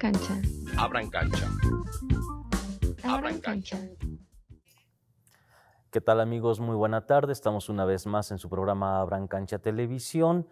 cancha. Abran cancha. Abran cancha. ¿Qué tal amigos? Muy buena tarde. Estamos una vez más en su programa Abran Cancha Televisión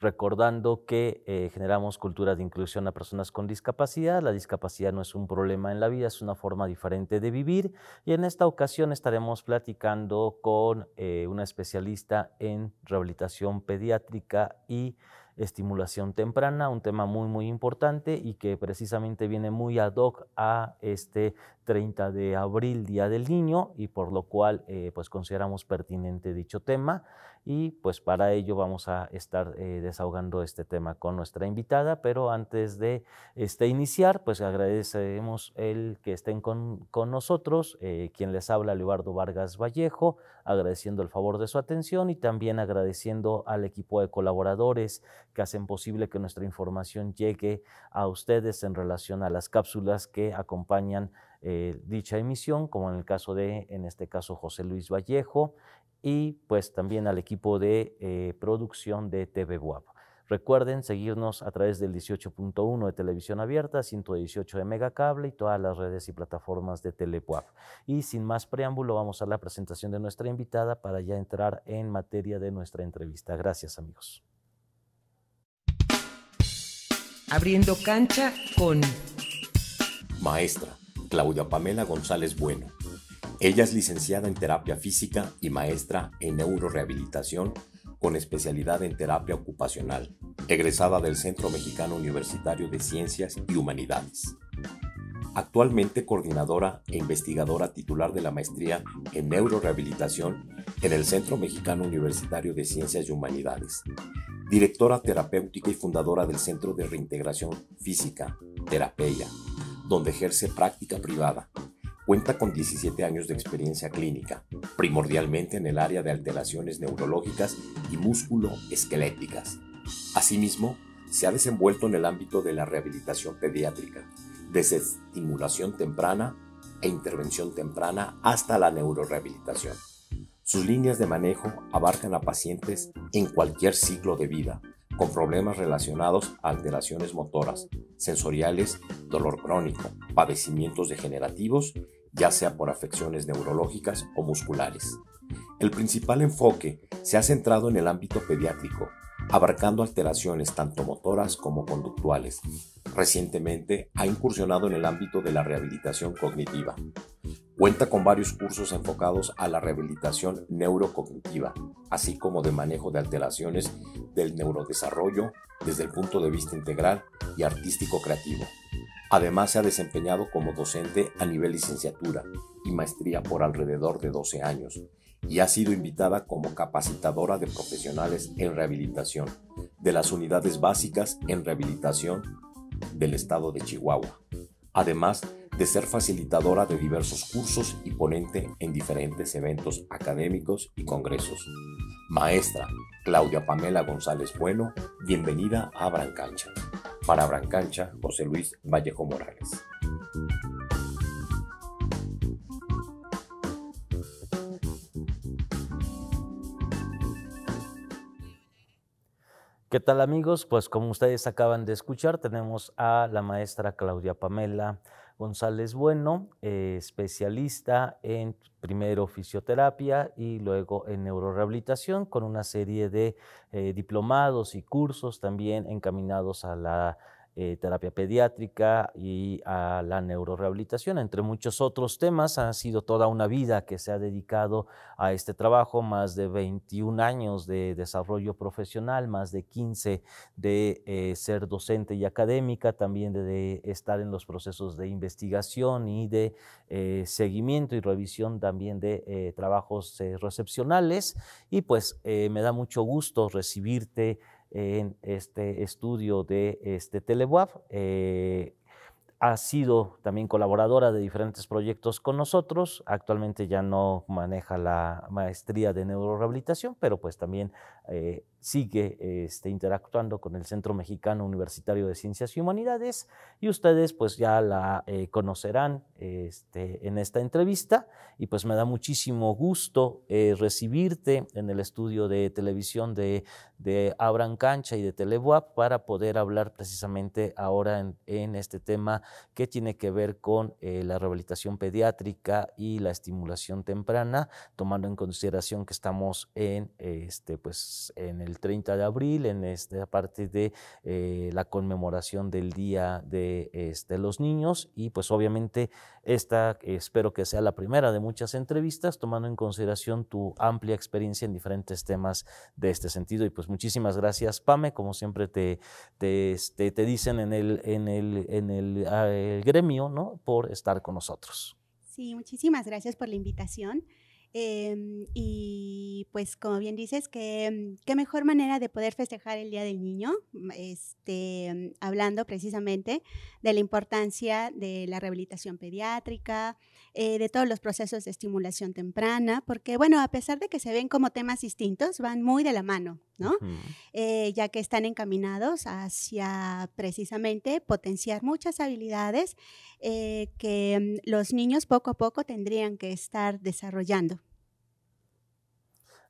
recordando que eh, generamos cultura de inclusión a personas con discapacidad. La discapacidad no es un problema en la vida, es una forma diferente de vivir. Y en esta ocasión estaremos platicando con eh, una especialista en rehabilitación pediátrica y estimulación temprana, un tema muy, muy importante y que precisamente viene muy ad hoc a este 30 de abril, Día del Niño, y por lo cual eh, pues consideramos pertinente dicho tema y pues para ello vamos a estar eh, desahogando este tema con nuestra invitada, pero antes de este, iniciar, pues agradecemos el que estén con, nosotros, eh, quien les habla, Leobardo Vargas Vallejo, agradeciendo el favor de su atención y también agradeciendo al equipo de colaboradores que hacen posible que nuestra información llegue a ustedes en relación a las cápsulas que acompañan eh, dicha emisión, como en el caso de, en este caso, José Luis Vallejo, y pues también al equipo de eh, producción de TV Recuerden seguirnos a través del 18.1 de televisión abierta, 118 de megacable y todas las redes y plataformas de Telepuap. Y sin más preámbulo, vamos a la presentación de nuestra invitada para ya entrar en materia de nuestra entrevista. Gracias, amigos. Abriendo cancha con Maestra, Claudia Pamela González Bueno. Ella es licenciada en terapia física y maestra en neurorehabilitación con especialidad en terapia ocupacional, egresada del Centro Mexicano Universitario de Ciencias y Humanidades. Actualmente coordinadora e investigadora titular de la maestría en neurorehabilitación en el Centro Mexicano Universitario de Ciencias y Humanidades. Directora terapéutica y fundadora del Centro de Reintegración Física, Terapeya, donde ejerce práctica privada. Cuenta con 17 años de experiencia clínica, primordialmente en el área de alteraciones neurológicas y músculo-esqueléticas. Asimismo, se ha desenvuelto en el ámbito de la rehabilitación pediátrica, desde estimulación temprana e intervención temprana hasta la neurorehabilitación. Sus líneas de manejo abarcan a pacientes en cualquier ciclo de vida, con problemas relacionados a alteraciones motoras, sensoriales, dolor crónico, padecimientos degenerativos, ya sea por afecciones neurológicas o musculares. El principal enfoque se ha centrado en el ámbito pediátrico, abarcando alteraciones tanto motoras como conductuales. Recientemente ha incursionado en el ámbito de la rehabilitación cognitiva. Cuenta con varios cursos enfocados a la rehabilitación neurocognitiva, así como de manejo de alteraciones del neurodesarrollo desde el punto de vista integral y artístico creativo. Además se ha desempeñado como docente a nivel licenciatura y maestría por alrededor de 12 años y ha sido invitada como capacitadora de profesionales en rehabilitación de las unidades básicas en rehabilitación del estado de Chihuahua. Además, de ser facilitadora de diversos cursos y ponente en diferentes eventos académicos y congresos. Maestra Claudia Pamela González Bueno, bienvenida a Brancancha. Para Brancancha, José Luis Vallejo Morales. ¿Qué tal amigos? Pues como ustedes acaban de escuchar, tenemos a la maestra Claudia Pamela González Bueno, eh, especialista en primero fisioterapia y luego en neurorehabilitación, con una serie de eh, diplomados y cursos también encaminados a la eh, terapia pediátrica y a la neurorehabilitación, entre muchos otros temas. Ha sido toda una vida que se ha dedicado a este trabajo, más de 21 años de desarrollo profesional, más de 15 de eh, ser docente y académica, también de, estar en los procesos de investigación y de eh, seguimiento y revisión también de trabajos recepcionales. Y pues me da mucho gusto recibirte en este estudio de este Teleweb. Eh, ha sido también colaboradora de diferentes proyectos con nosotros. Actualmente ya no maneja la maestría de neurorehabilitación, pero pues también eh, sigue este, interactuando con el Centro Mexicano Universitario de Ciencias y Humanidades y ustedes pues ya la eh, conocerán este, en esta entrevista y pues me da muchísimo gusto eh, recibirte en el estudio de televisión de, de Cancha y de televoap para poder hablar precisamente ahora en, este tema que tiene que ver con eh, la rehabilitación pediátrica y la estimulación temprana, tomando en consideración que estamos en este pues en el el 30 de abril, en esta parte de eh, la conmemoración del Día de este, los Niños. Y pues obviamente esta espero que sea la primera de muchas entrevistas, tomando en consideración tu amplia experiencia en diferentes temas de este sentido. Y pues muchísimas gracias, Pame. Como siempre te, te, este, dicen en el, en el, en ah, el gremio, ¿no? Por estar con nosotros. Sí, muchísimas gracias por la invitación. Em, y pues como bien dices, que, em, qué mejor manera de poder festejar el Día del Niño, mm, este, em, hablando precisamente de la importancia de la rehabilitación pediátrica, eh, de todos los procesos de estimulación temprana, porque bueno, a pesar de que se ven como temas distintos, van muy de la mano, ¿no? Eh, ya que están encaminados hacia precisamente potenciar muchas habilidades eh, que mm, los niños poco a poco tendrían que estar desarrollando,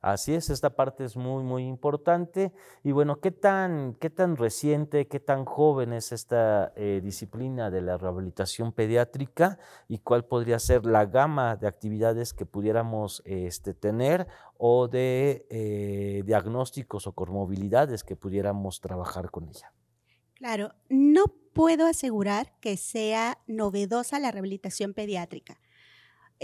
Así es, esta parte es muy, muy importante. Y bueno, ¿qué tan, reciente, qué tan joven es esta eh, disciplina de la rehabilitación pediátrica y cuál podría ser la gama de actividades que pudiéramos este, tener o de eh, diagnósticos o comorbilidades que pudiéramos trabajar con ella? Claro, no puedo asegurar que sea novedosa la rehabilitación pediátrica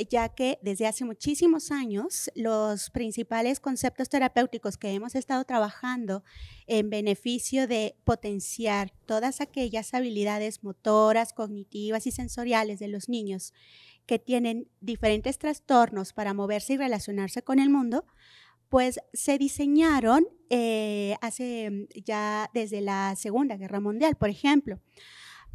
ya que desde hace muchísimos años los principales conceptos terapéuticos que hemos estado trabajando en beneficio de potenciar todas aquellas habilidades motoras, cognitivas y sensoriales de los niños que tienen diferentes trastornos para moverse y relacionarse con el mundo, pues se diseñaron eh, hace ya desde la Segunda Guerra Mundial, por ejemplo.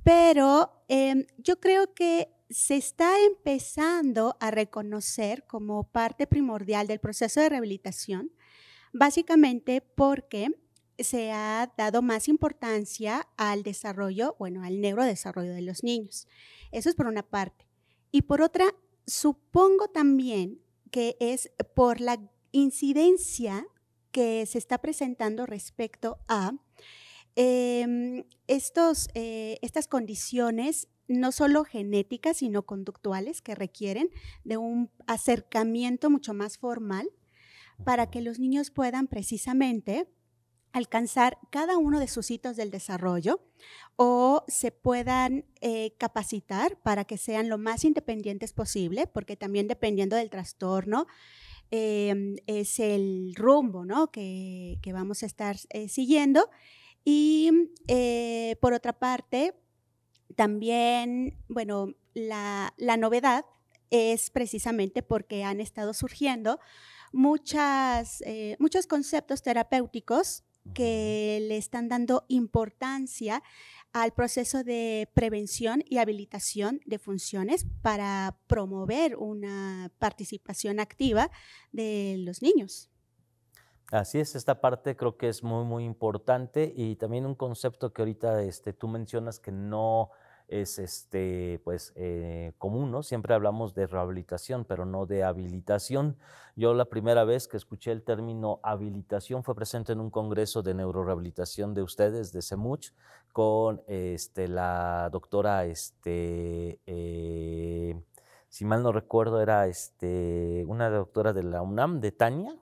Pero em, yo creo que se está empezando a reconocer como parte primordial del proceso de rehabilitación, básicamente porque se ha dado más importancia al desarrollo, bueno, al neurodesarrollo de los niños. Eso es por una parte. Y por otra, supongo también que es por la incidencia que se está presentando respecto a em, estos, eh, estas condiciones no solo genéticas, sino conductuales que requieren de un acercamiento mucho más formal para que los niños puedan precisamente alcanzar cada uno de sus hitos del desarrollo o se puedan eh, capacitar para que sean lo más independientes posible, porque también dependiendo del trastorno em, es el rumbo ¿no? que, vamos a estar eh, siguiendo. Y eh, por otra parte, también, bueno, la, novedad es precisamente porque han estado surgiendo muchas, eh, muchos conceptos terapéuticos que le están dando importancia al proceso de prevención y habilitación de funciones para promover una participación activa de los niños. Así es, esta parte creo que es muy, muy importante y también un concepto que ahorita este, tú mencionas que no es este, pues, eh, común, ¿no? Siempre hablamos de rehabilitación, pero no de habilitación. Yo la primera vez que escuché el término habilitación fue presente en un congreso de neurorehabilitación de ustedes, de SEMUCH, con este, la doctora, este, eh, si mal no recuerdo, era este, una doctora de la UNAM, de Tania,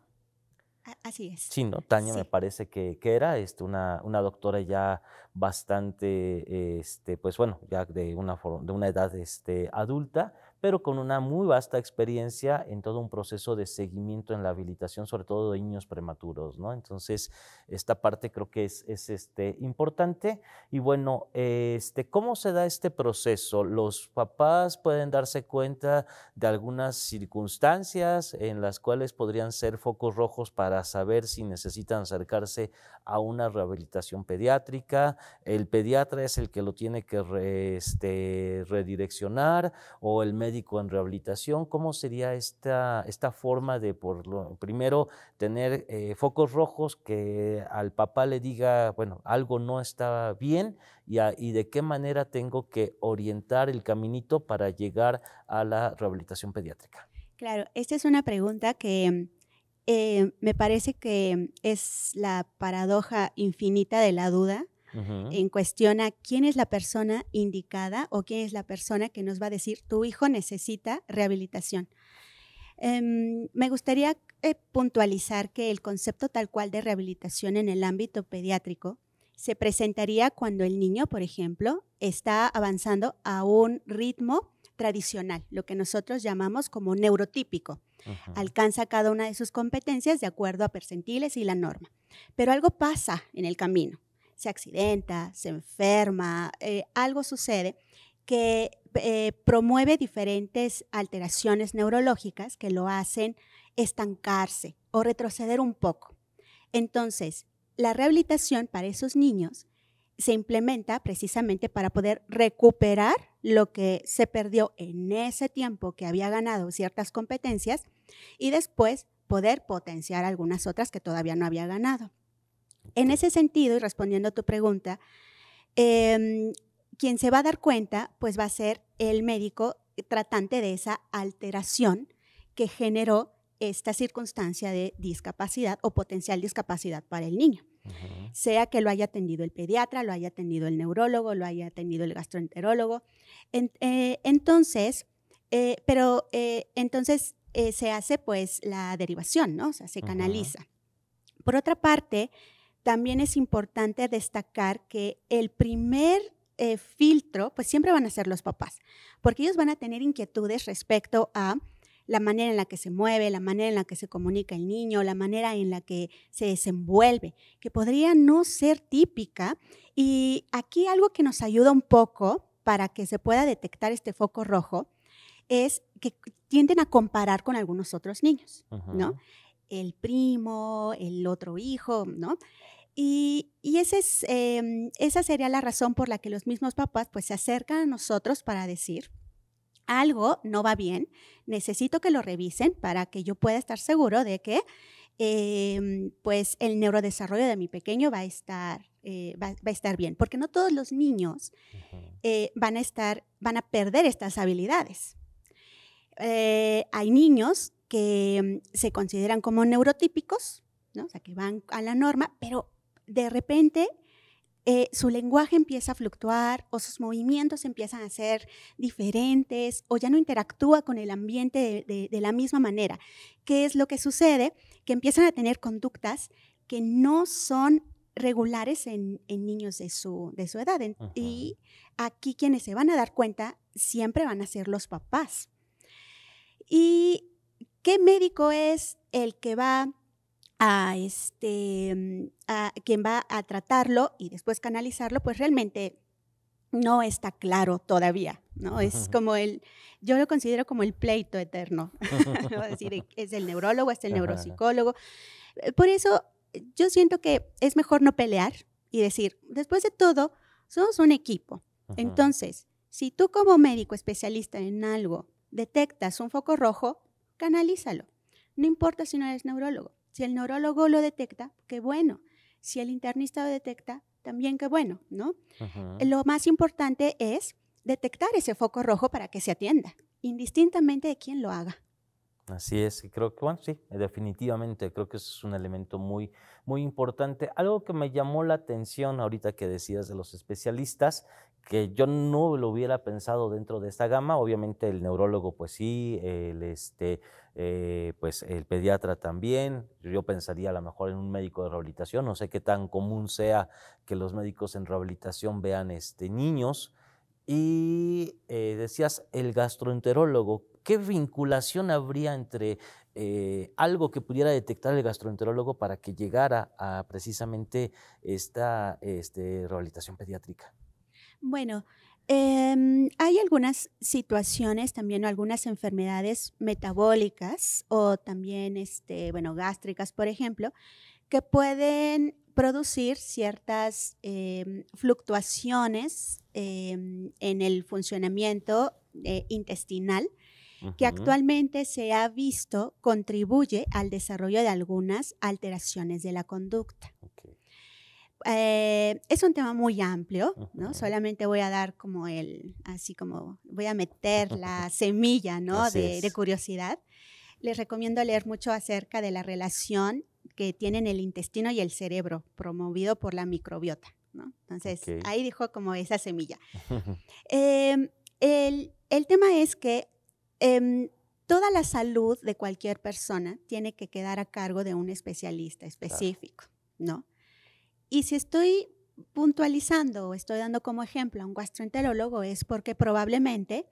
Así es. Sí, ¿no? Tania me parece que, que era este, una, una, doctora ya bastante, este, pues bueno, ya de una, de una edad este, adulta pero con una muy vasta experiencia en todo un proceso de seguimiento en la habilitación, sobre todo de niños prematuros. ¿no? Entonces, esta parte creo que es, es este, importante. Y bueno, este, ¿cómo se da este proceso? Los papás pueden darse cuenta de algunas circunstancias en las cuales podrían ser focos rojos para saber si necesitan acercarse a una rehabilitación pediátrica. El pediatra es el que lo tiene que este, redireccionar o el médico médico en rehabilitación, ¿cómo sería esta, forma de, por lo, primero, tener eh, focos rojos que al papá le diga, bueno, algo no está bien y, de qué manera tengo que orientar el caminito para llegar a la rehabilitación pediátrica? Claro, esta es una pregunta que eh, me parece que es la paradoja infinita de la duda en cuestión a quién es la persona indicada o quién es la persona que nos va a decir tu hijo necesita rehabilitación. Em, me gustaría eh, puntualizar que el concepto tal cual de rehabilitación en el ámbito pediátrico se presentaría cuando el niño, por ejemplo, está avanzando a un ritmo tradicional, lo que nosotros llamamos como neurotípico. Alcanza cada una de sus competencias de acuerdo a percentiles y la norma. Pero algo pasa en el camino se accidenta, se enferma, eh, algo sucede que eh, promueve diferentes alteraciones neurológicas que lo hacen estancarse o retroceder un poco. Entonces, la rehabilitación para esos niños se implementa precisamente para poder recuperar lo que se perdió en ese tiempo que había ganado ciertas competencias y después poder potenciar algunas otras que todavía no había ganado. En ese sentido, y respondiendo a tu pregunta, em, quien se va a dar cuenta, pues va a ser el médico tratante de esa alteración que generó esta circunstancia de discapacidad o potencial discapacidad para el niño. Sea que lo haya atendido el pediatra, lo haya atendido el neurólogo, lo haya atendido el gastroenterólogo. Eh, entonces, eh, pero eh, entonces se hace pues la derivación, ¿no? O sea, se canaliza. Por otra parte, también es importante destacar que el primer eh, filtro, pues siempre van a ser los papás, porque ellos van a tener inquietudes respecto a la manera en la que se mueve, la manera en la que se comunica el niño, la manera en la que se desenvuelve, que podría no ser típica. Y aquí algo que nos ayuda un poco para que se pueda detectar este foco rojo es que tienden a comparar con algunos otros niños, ¿no? El primo, el otro hijo, ¿no? Y, em, esa sería la razón por la que los mismos papás pues, se acercan a nosotros para decir, algo no va bien, necesito que lo revisen para que yo pueda estar seguro de que em, pues el neurodesarrollo de mi pequeño va a estar, eh, va, a estar bien, porque no todos los niños eh, van a estar, van a perder estas habilidades. Eh, hay niños que em, se consideran como neurotípicos, ¿no? o sea, que van a la norma, pero de repente eh, su lenguaje empieza a fluctuar o sus movimientos empiezan a ser diferentes o ya no interactúa con el ambiente de, la misma manera. ¿Qué es lo que sucede? Que empiezan a tener conductas que no son regulares en, niños de su, de su edad. Y aquí quienes se van a dar cuenta siempre van a ser los papás. ¿Y qué médico es el que va a este, mm, a quien va a tratarlo y después canalizarlo, pues realmente no está claro todavía, ¿no? Es como el, yo lo considero como el pleito eterno, e, es el neurólogo, es el neuropsicólogo. Eh, por eso eh, yo siento que es mejor no pelear y decir, después de todo, somos un equipo. Entonces, si tú como médico especialista en algo detectas un foco rojo, canalízalo. No importa si no eres neurólogo. Si el neurólogo lo detecta, qué bueno. Si el internista lo detecta, también qué bueno, ¿no? Lo más importante es detectar ese foco rojo para que se atienda, indistintamente de quién lo haga. Así es, creo que, bueno, sí, definitivamente, creo que eso es un elemento muy, muy importante. Algo que me llamó la atención ahorita que decías de los especialistas que yo no lo hubiera pensado dentro de esta gama. Obviamente el neurólogo, pues sí, el, este, eh, pues el pediatra también. Yo pensaría a lo mejor en un médico de rehabilitación. No sé qué tan común sea que los médicos en rehabilitación vean este, niños. Y eh, decías el gastroenterólogo. ¿Qué vinculación habría entre eh, algo que pudiera detectar el gastroenterólogo para que llegara a precisamente esta este, rehabilitación pediátrica? Bueno, em, hay algunas situaciones, también algunas enfermedades metabólicas o también, este, bueno, gástricas, por ejemplo, que pueden producir ciertas em, fluctuaciones em, en el funcionamiento eh, intestinal que actualmente se ha visto contribuye al desarrollo de algunas alteraciones de la conducta. Eh, es un tema muy amplio, ¿no? Solamente voy a dar como el, así como voy a meter la semilla, ¿no? De, curiosidad. Les recomiendo leer mucho acerca de la relación que tienen el intestino y el cerebro, promovido por la microbiota, ¿no? Entonces, ahí dijo como esa semilla. Em, el, tema es que em, toda la salud de cualquier persona tiene que quedar a cargo de un especialista específico, ¿no? Y si estoy puntualizando o estoy dando como ejemplo a un gastroenterólogo es porque probablemente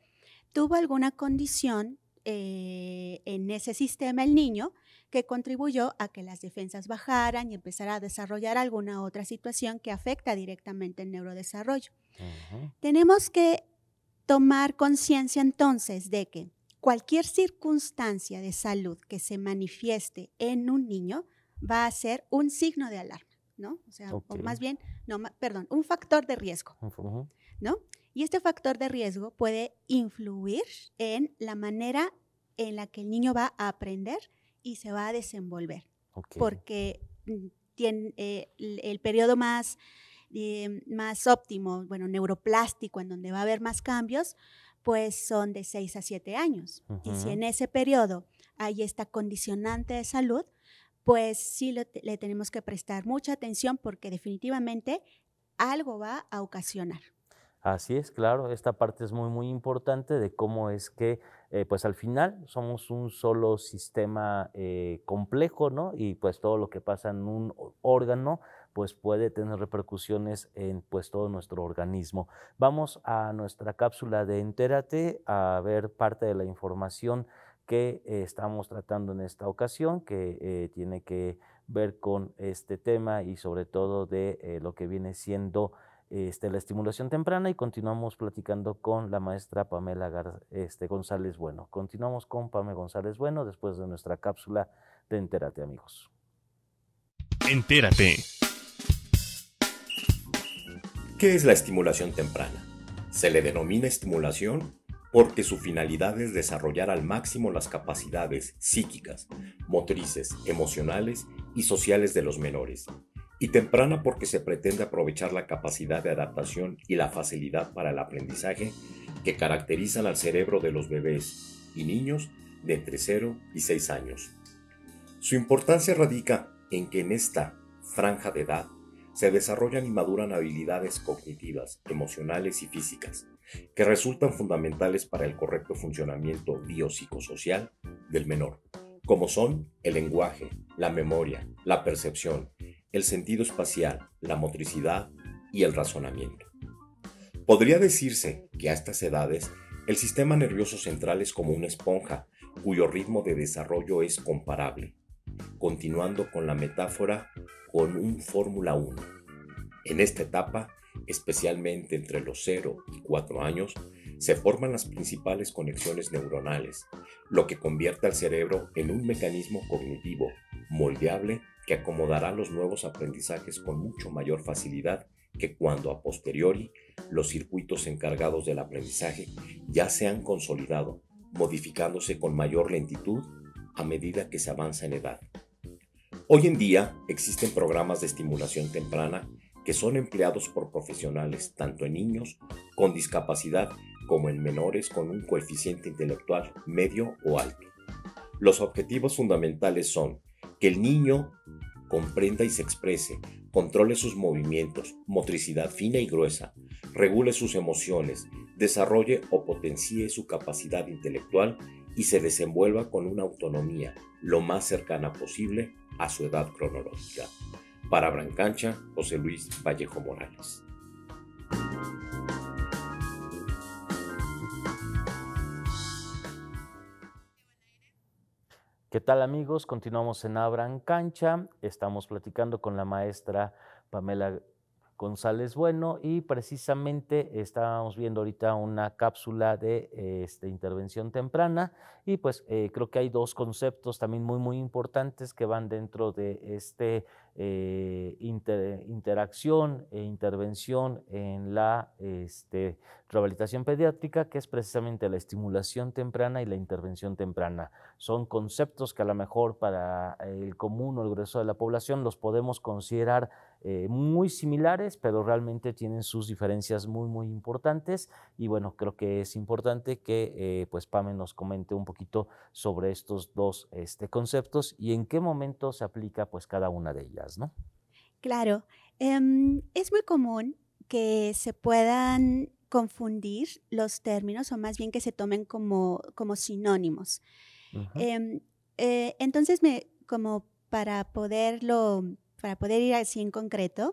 tuvo alguna condición eh, en ese sistema el niño que contribuyó a que las defensas bajaran y empezara a desarrollar alguna otra situación que afecta directamente el neurodesarrollo. Tenemos que tomar conciencia entonces de que cualquier circunstancia de salud que se manifieste en un niño va a ser un signo de alarma. ¿no? O sea, más bien, no, perdón, un factor de riesgo, ¿no? Y este factor de riesgo puede influir en la manera en la que el niño va a aprender y se va a desenvolver, porque mm, tiene, eh, el, periodo más, eh, más óptimo, bueno, neuroplástico, en donde va a haber más cambios, pues son de 6 a 7 años. Y si en ese periodo hay esta condicionante de salud, pues sí le tenemos que prestar mucha atención porque definitivamente algo va a ocasionar. Así es, claro, esta parte es muy, muy importante de cómo es que, eh, pues al final somos un solo sistema eh, complejo, ¿no? Y pues todo lo que pasa en un órgano, pues puede tener repercusiones en pues todo nuestro organismo. Vamos a nuestra cápsula de entérate a ver parte de la información que estamos tratando en esta ocasión, que eh, tiene que ver con este tema y sobre todo de eh, lo que viene siendo este, la estimulación temprana y continuamos platicando con la maestra Pamela este, González Bueno. Continuamos con Pamela González Bueno después de nuestra cápsula de Entérate amigos. Entérate. ¿Qué es la estimulación temprana? Se le denomina estimulación porque su finalidad es desarrollar al máximo las capacidades psíquicas, motrices, emocionales y sociales de los menores, y temprana porque se pretende aprovechar la capacidad de adaptación y la facilidad para el aprendizaje que caracterizan al cerebro de los bebés y niños de entre 0 y 6 años. Su importancia radica en que en esta franja de edad se desarrollan y maduran habilidades cognitivas, emocionales y físicas, que resultan fundamentales para el correcto funcionamiento biopsicosocial del menor, como son el lenguaje, la memoria, la percepción, el sentido espacial, la motricidad y el razonamiento. Podría decirse que a estas edades el sistema nervioso central es como una esponja cuyo ritmo de desarrollo es comparable, continuando con la metáfora con un Fórmula 1. En esta etapa, especialmente entre los 0 y 4 años, se forman las principales conexiones neuronales, lo que convierte al cerebro en un mecanismo cognitivo moldeable que acomodará los nuevos aprendizajes con mucho mayor facilidad que cuando a posteriori los circuitos encargados del aprendizaje ya se han consolidado, modificándose con mayor lentitud a medida que se avanza en edad. Hoy en día existen programas de estimulación temprana que son empleados por profesionales tanto en niños con discapacidad como en menores con un coeficiente intelectual medio o alto. Los objetivos fundamentales son que el niño comprenda y se exprese, controle sus movimientos, motricidad fina y gruesa, regule sus emociones, desarrolle o potencie su capacidad intelectual y se desenvuelva con una autonomía lo más cercana posible a su edad cronológica. Para cancha, José Luis Vallejo Morales. ¿Qué tal amigos? Continuamos en Abran Cancha. Estamos platicando con la maestra Pamela González Bueno y precisamente estábamos viendo ahorita una cápsula de eh, este, intervención temprana y pues eh, creo que hay dos conceptos también muy muy importantes que van dentro de este eh, interacción e intervención en la este, rehabilitación pediátrica que es precisamente la estimulación temprana y la intervención temprana. Son conceptos que a lo mejor para el común o el grueso de la población los podemos considerar eh, muy similares, pero realmente tienen sus diferencias muy, muy importantes. Y bueno, creo que es importante que eh, pues Pame nos comente un poquito sobre estos dos este, conceptos y en qué momento se aplica pues cada una de ellas, ¿no? Claro, em, es muy común que se puedan confundir los términos o más bien que se tomen como, como sinónimos. Em, eh, entonces, me, como para poderlo para poder ir así en concreto,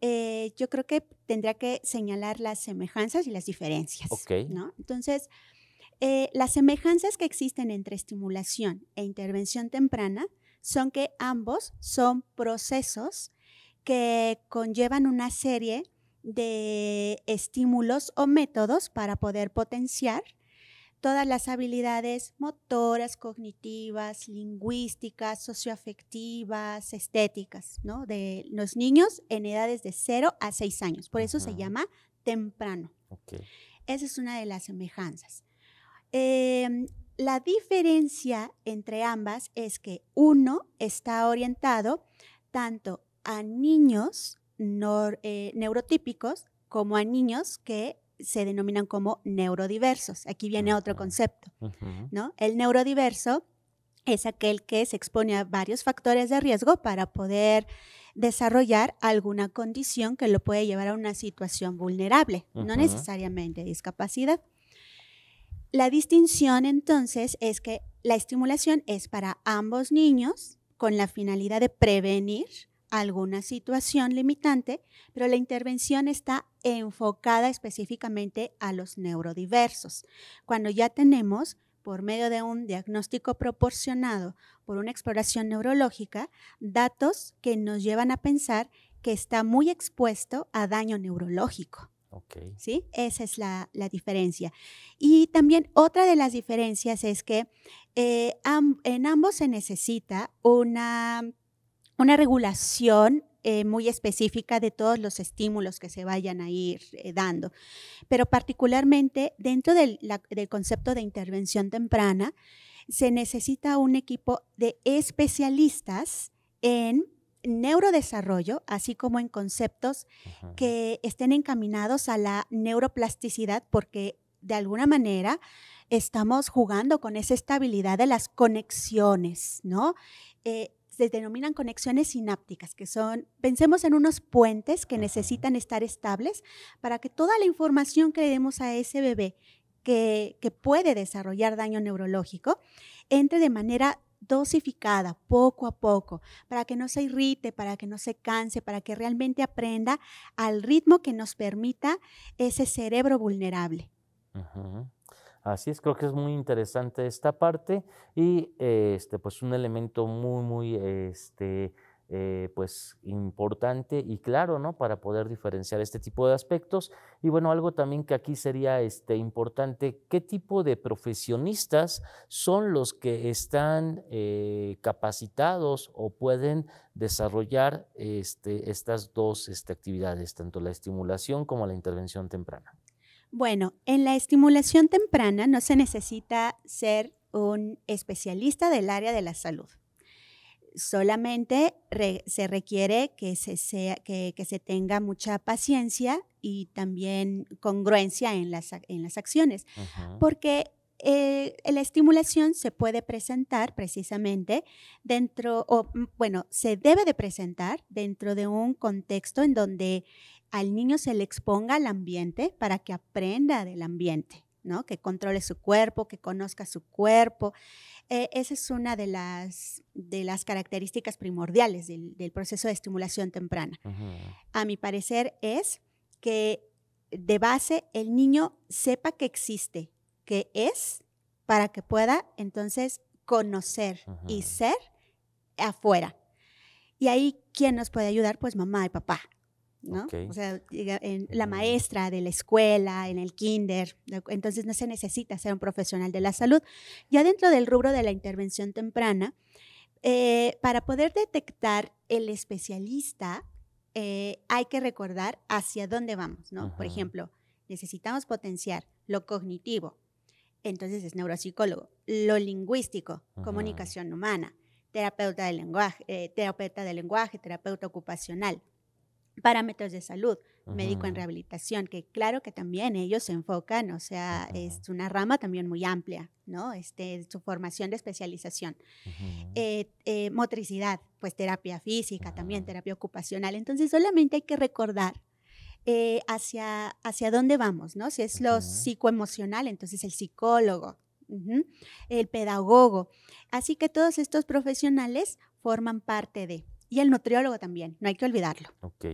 eh, yo creo que tendría que señalar las semejanzas y las diferencias. Entonces, eh, las semejanzas que existen entre estimulación e intervención temprana son que ambos son procesos que conllevan una serie de estímulos o métodos para poder potenciar todas las habilidades motoras, cognitivas, lingüísticas, socioafectivas, estéticas, ¿no? De los niños en edades de 0 a 6 años. Por eso se llama temprano. Esa es una de las semejanzas. Em, la diferencia entre ambas es que uno está orientado tanto a niños eh, neurotípicos como a niños que se denominan como neurodiversos. Aquí viene otro concepto, ¿no? El neurodiverso es aquel que se expone a varios factores de riesgo para poder desarrollar alguna condición que lo puede llevar a una situación vulnerable, no necesariamente discapacidad. La distinción entonces es que la estimulación es para ambos niños con la finalidad de prevenir alguna situación limitante, pero la intervención está enfocada específicamente a los neurodiversos. Cuando ya tenemos por medio de un diagnóstico proporcionado por una exploración neurológica, datos que nos llevan a pensar que está muy expuesto a daño neurológico. Okay. ¿Sí? Esa es la, diferencia. Y también otra de las diferencias es que eh, en ambos se necesita una una regulación eh, muy específica de todos los estímulos que se vayan a ir eh, dando. Pero particularmente dentro del, concepto de intervención temprana, se necesita un equipo de especialistas en neurodesarrollo, así como en conceptos que estén encaminados a la neuroplasticidad, porque de alguna manera estamos jugando con esa estabilidad de las conexiones, ¿no? Eh, se denominan conexiones sinápticas, que son, pensemos en unos puentes que necesitan estar estables para que toda la información que le demos a ese bebé que, puede desarrollar daño neurológico entre de manera dosificada poco a poco, para que no se irrite, para que no se canse, para que realmente aprenda al ritmo que nos permita ese cerebro vulnerable. Ajá. Así es, creo que es muy interesante esta parte y eh, este, pues un elemento muy, muy este, eh, pues importante y claro, ¿no? Para poder diferenciar este tipo de aspectos. Y bueno, algo también que aquí sería este, importante, ¿qué tipo de profesionistas son los que están eh, capacitados o pueden desarrollar este, estas dos este, actividades, tanto la estimulación como la intervención temprana? Bueno, en la estimulación temprana no se necesita ser un especialista del área de la salud. Solamente se requiere que se, sea, que, se, tenga mucha paciencia y también congruencia en las, en las acciones, porque eh, la estimulación se puede presentar precisamente dentro, o mm, bueno, se debe de presentar dentro de un contexto en donde al niño se le exponga al ambiente para que aprenda del ambiente, ¿no? Que controle su cuerpo, que conozca su cuerpo. Eh, esa es una de las, de las características primordiales del, proceso de estimulación temprana. A mi parecer es que de base el niño sepa que existe, que es, para que pueda entonces conocer y ser afuera. Y ahí, ¿quién nos puede ayudar? Pues mamá y papá, o sea, en la mm. maestra de la escuela, en el kinder, entonces no se necesita ser un profesional de la salud. Ya dentro del rubro de la intervención temprana, eh, para poder detectar el especialista, eh, hay que recordar hacia dónde vamos, Por ejemplo, necesitamos potenciar lo cognitivo, entonces es neuropsicólogo, lo lingüístico, comunicación humana, terapeuta del lenguaje, eh, terapeuta del lenguaje, terapeuta ocupacional parámetros de salud, médico en rehabilitación, que claro que también ellos se enfocan, o sea, es una rama también muy amplia, ¿no? Este, su formación de especialización. Eh, eh, motricidad, pues terapia física también, terapia ocupacional. Entonces, solamente hay que recordar eh, hacia, hacia dónde vamos, ¿no? Si es lo psicoemocional, entonces el psicólogo, el pedagogo. Así que todos estos profesionales forman parte de y el nutriólogo también, no hay que olvidarlo. Ok,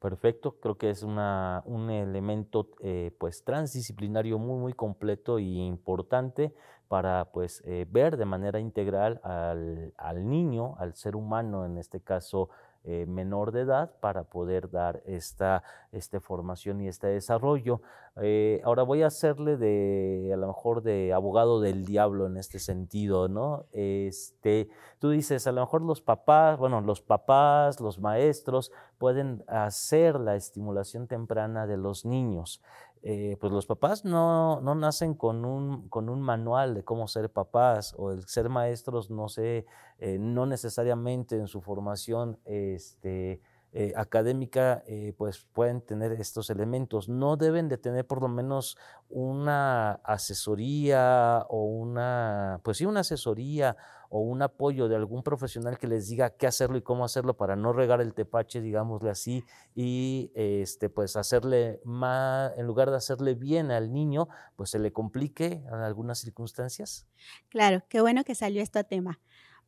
perfecto. Creo que es una, un elemento eh, pues transdisciplinario muy, muy completo e importante para pues eh, ver de manera integral al, al niño, al ser humano en este caso, eh, menor de edad para poder dar esta, este formación y este desarrollo. Eh, ahora voy a hacerle de, a lo mejor, de abogado del diablo en este sentido, ¿no? Este, tú dices, a lo mejor los papás, bueno, los papás, los maestros pueden hacer la estimulación temprana de los niños. Eh, pues los papás no, nacen con un, manual de cómo ser papás o el ser maestros, no sé, eh, no necesariamente en su formación este, eh, académica, pues pueden tener estos elementos. No deben de tener por lo menos una asesoría o una, pues sí, una asesoría o un apoyo de algún profesional que les diga qué hacerlo y cómo hacerlo para no regar el tepache, digámosle así, y este, pues hacerle más, en lugar de hacerle bien al niño, pues se le complique en algunas circunstancias? Claro, qué bueno que salió este tema,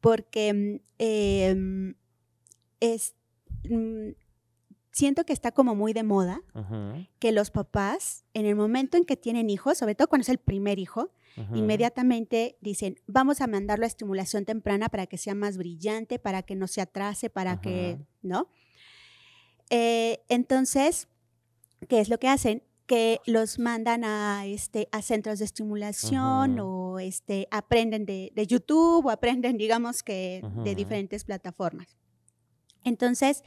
porque mm, em, mm, siento que está como muy de moda que los papás, en el momento en que tienen hijos, sobre todo cuando es el primer hijo, Inmediatamente dicen, vamos a mandarlo a estimulación temprana para que sea más brillante, para que no se atrase, para que, ¿no? Eh, entonces, ¿qué es lo que hacen? que los mandan a, este, a centros de estimulación o este, aprenden de, YouTube o aprenden, digamos que, de diferentes plataformas. Entonces,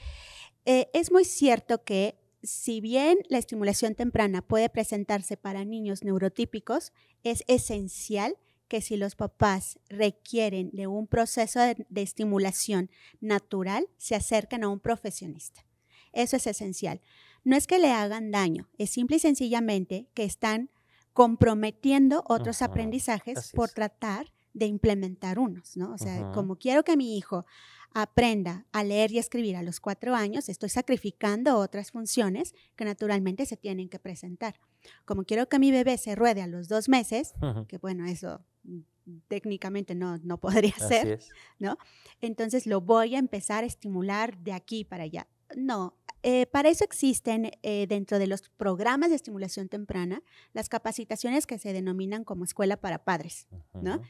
eh, es muy cierto que si bien la estimulación temprana puede presentarse para niños neurotípicos, es esencial que si los papás requieren de un proceso de, estimulación natural, se acerquen a un profesionista. Eso es esencial. No es que le hagan daño, es simple y sencillamente que están comprometiendo otros aprendizajes por tratar de implementar unos, ¿no? O sea, como quiero que mi hijo aprenda a leer y escribir a los cuatro años, estoy sacrificando otras funciones que naturalmente se tienen que presentar. Como quiero que mi bebé se ruede a los dos meses, que bueno, eso mm, técnicamente no, no podría ser, ¿no? Entonces lo voy a empezar a estimular de aquí para allá. No, eh, para eso existen eh, dentro de los programas de estimulación temprana las capacitaciones que se denominan como escuela para padres, ¿no?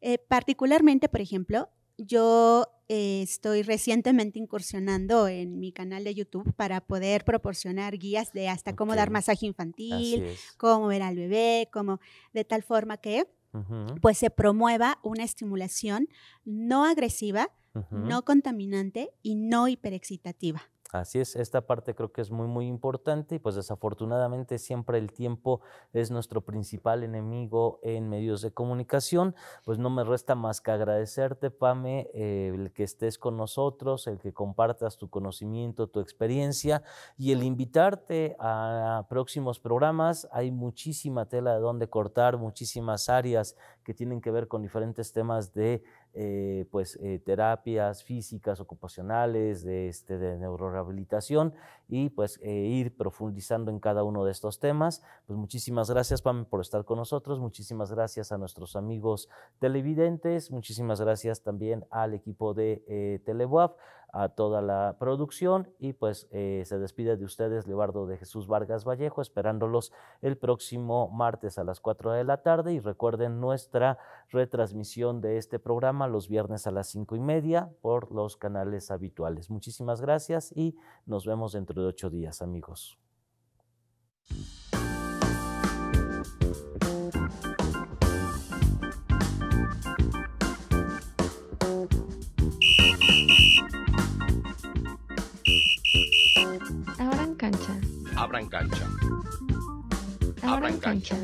Eh, particularmente, por ejemplo, yo eh, estoy recientemente incursionando en mi canal de YouTube para poder proporcionar guías de hasta cómo dar masaje infantil, cómo ver al bebé, cómo, de tal forma que pues se promueva una estimulación no agresiva, no contaminante y no hiperexcitativa. Así es, esta parte creo que es muy, muy importante y pues desafortunadamente siempre el tiempo es nuestro principal enemigo en medios de comunicación. Pues no me resta más que agradecerte, Pame, el que estés con nosotros, el que compartas tu conocimiento, tu experiencia y el invitarte a próximos programas. Hay muchísima tela de donde cortar, muchísimas áreas que tienen que ver con diferentes temas de eh, pues, eh, terapias físicas, ocupacionales, de, este, de neurorehabilitación y pues eh, ir profundizando en cada uno de estos temas. Pues muchísimas gracias, Pam, por estar con nosotros. Muchísimas gracias a nuestros amigos televidentes. Muchísimas gracias también al equipo de Telebuaf a toda la producción y pues eh, se despide de ustedes Leobardo de Jesús Vargas Vallejo, esperándolos el próximo martes a las 4 de la tarde y recuerden nuestra retransmisión de este programa los viernes a las 5 y media por los canales habituales. Muchísimas gracias y nos vemos dentro de ocho días amigos. en cancha. Abra en cancha.